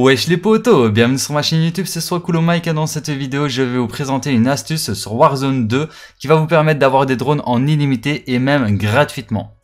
Wesh les potos, bienvenue sur ma chaîne YouTube, c'est soit Mike et dans cette vidéo je vais vous présenter une astuce sur Warzone 2 qui va vous permettre d'avoir des drones en illimité et même gratuitement.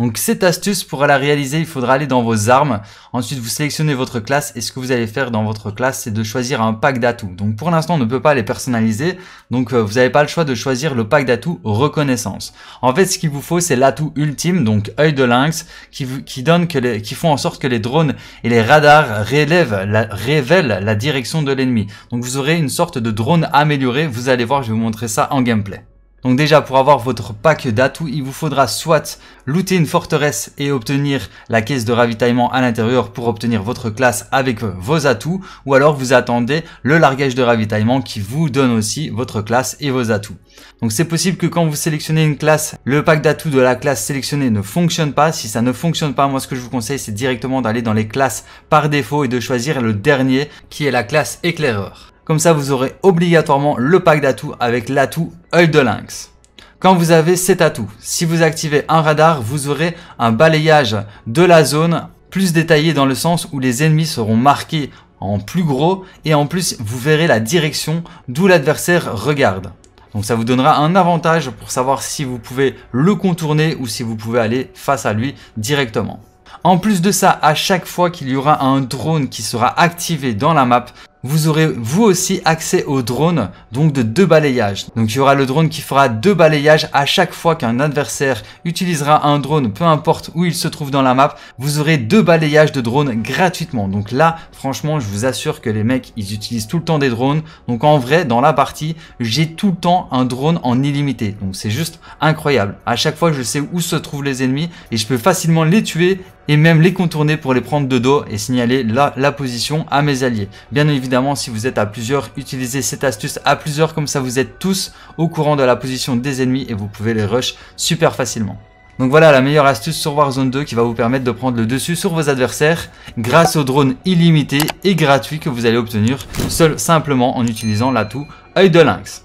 Donc cette astuce, pour la réaliser, il faudra aller dans vos armes. Ensuite, vous sélectionnez votre classe et ce que vous allez faire dans votre classe, c'est de choisir un pack d'atouts. Donc pour l'instant, on ne peut pas les personnaliser. Donc euh, vous n'avez pas le choix de choisir le pack d'atouts reconnaissance. En fait, ce qu'il vous faut, c'est l'atout ultime, donc œil de lynx, qui, donne qui font en sorte que les drones et les radars révèlent la direction de l'ennemi. Donc vous aurez une sorte de drone amélioré. Vous allez voir, je vais vous montrer ça en gameplay. Donc déjà, pour avoir votre pack d'atouts, il vous faudra soit looter une forteresse et obtenir la caisse de ravitaillement à l'intérieur pour obtenir votre classe avec euh, vos atouts, ou alors vous attendez le largage de ravitaillement qui vous donne aussi votre classe et vos atouts. Donc c'est possible que quand vous sélectionnez une classe, le pack d'atouts de la classe sélectionnée ne fonctionne pas. Si ça ne fonctionne pas, moi ce que je vous conseille, c'est directement d'aller dans les classes par défaut et de choisir le dernier qui est la classe éclaireur. Comme ça, vous aurez obligatoirement le pack d'atouts avec l'atout œil de lynx. Quand vous avez cet atout, si vous activez un radar, vous aurez un balayage de la zone plus détaillé dans le sens où les ennemis seront marqués en plus gros et en plus vous verrez la direction d'où l'adversaire regarde. Donc ça vous donnera un avantage pour savoir si vous pouvez le contourner ou si vous pouvez aller face à lui directement. En plus de ça, à chaque fois qu'il y aura un drone qui sera activé dans la map, vous aurez vous aussi accès au drone, donc de deux balayages. Donc il y aura le drone qui fera deux balayages à chaque fois qu'un adversaire utilisera un drone, peu importe où il se trouve dans la map, vous aurez deux balayages de drones gratuitement. Donc là, franchement, je vous assure que les mecs, ils utilisent tout le temps des drones. Donc en vrai, dans la partie, j'ai tout le temps un drone en illimité. Donc c'est juste incroyable. À chaque fois, je sais où se trouvent les ennemis et je peux facilement les tuer et même les contourner pour les prendre de dos et signaler la, la position à mes alliés. Bien évidemment, évidemment, si vous êtes à plusieurs, utilisez cette astuce à plusieurs, comme ça vous êtes tous au courant de la position des ennemis et vous pouvez les rush super facilement. Donc voilà la meilleure astuce sur Warzone 2 qui va vous permettre de prendre le dessus sur vos adversaires grâce au drone illimité et gratuit que vous allez obtenir seul simplement en utilisant l'atout œil de lynx.